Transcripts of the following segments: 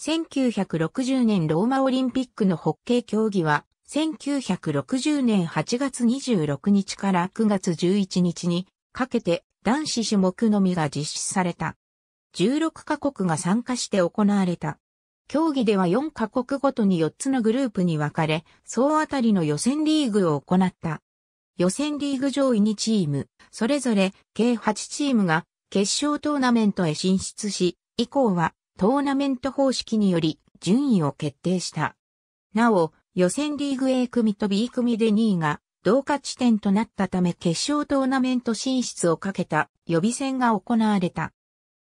1960年ローマオリンピックのホッケー競技は、1960年8月26日から9月11日にかけて男子種目のみが実施された。16カ国が参加して行われた。競技では4カ国ごとに4つのグループに分かれ、総当たりの予選リーグを行った。予選リーグ上位2チーム、それぞれ計8チームが決勝トーナメントへ進出し、以降はトーナメント方式により順位を決定した。なお、予選リーグ A 組と B 組で2位が同価地点となったため決勝トーナメント進出をかけた予備戦が行われた。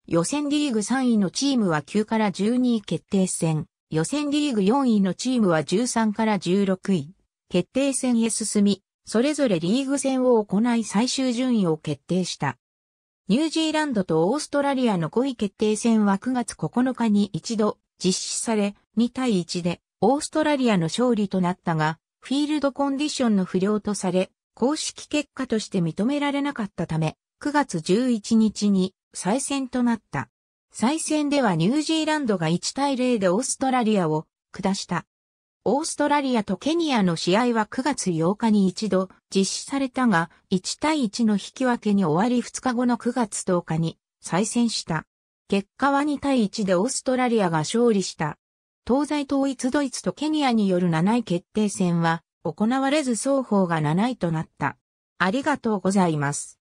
予選リーグ3位のチームは9から12位決定戦、予選リーグ4位のチームは13から16位、決定戦へ進み、それぞれリーグ戦を行い最終順位を決定した。ニュージーランドとオーストラリアの5位決定戦は9月9日に一度実施され、2対1でオーストラリアの勝利となったが、フィールドコンディションの不良とされ、公式結果として認められなかったため、9月11日に再戦となった。再戦ではニュージーランドが1対0でオーストラリアを下した。オーストラリアとケニアの試合は9月8日に一度実施されたが、1対1の引き分けに終わり2日後の9月10日に再戦した。結果は2対1でオーストラリアが勝利した。東西統一ドイツとケニアによる7位決定戦は行われず双方が7位となった。ありがとうございます。